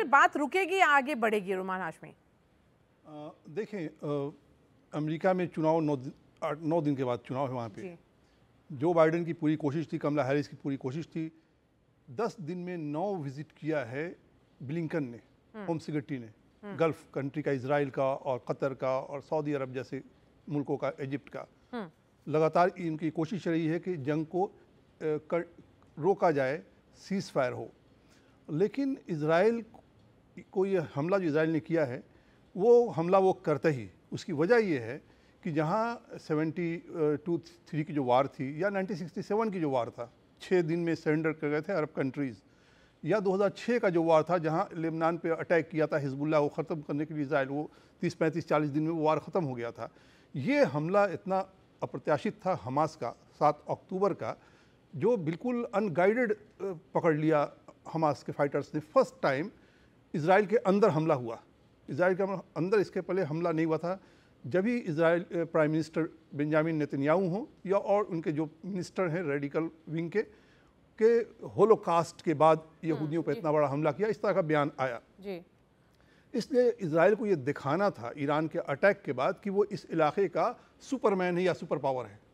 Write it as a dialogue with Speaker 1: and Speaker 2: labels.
Speaker 1: फिर बात रुकेगी या आगे बढ़ेगी रुमान हाशमी
Speaker 2: देखें अमेरिका में चुनाव नौ नौ दिन के बाद चुनाव है वहाँ पे जो बाइडेन की पूरी कोशिश थी कमला हैरिस की पूरी कोशिश थी दस दिन में नौ विजिट किया है ब्लिंकन ने हम्म। होम सेक्रेटरी ने हम्म। गल्फ कंट्री का इसराइल का और कतर का और सऊदी अरब जैसे मुल्कों का इजिप्ट का हम्म। लगातार इनकी कोशिश रही है कि जंग को कर, रोका जाए सीज फायर हो लेकिन इसराइल को हमला जो इसराइल ने किया है वो हमला वो करता ही उसकी वजह ये है कि जहाँ सेवेंटी टू थ्री की जो वार थी या सिक्सटी सेवन की जो वार था छः दिन में सरेंडर कर गए थे अरब कंट्रीज़ या 2006 का जो वार था जहाँ लेबनान पे अटैक किया था हिजबुल्ला वो ख़त्म करने के लिए इसराइल वो 30 पैंतीस चालीस दिन में वो वार ख़त्म हो गया था ये हमला इतना अप्रत्याशित था हमास का सात अक्टूबर का जो बिल्कुल अनगाइडेड पकड़ लिया हमास के फाइटर्स ने फर्स्ट टाइम इसराइल के अंदर हमला हुआ इसराइल के अंदर इसके पहले हमला नहीं हुआ था जब ही Israel prime minister Benjamin Netanyahu हों या और उनके जो मिनिस्टर हैं रेडिकल विंग के के होलोकास्ट के बाद हम्म, यहूदियों पर इतना बड़ा हमला किया इस तरह का बयान आया इसलिए इसराइल को ये दिखाना था ईरान के अटैक के बाद कि वो इस इलाके का सुपरमैन है या सुपर पावर है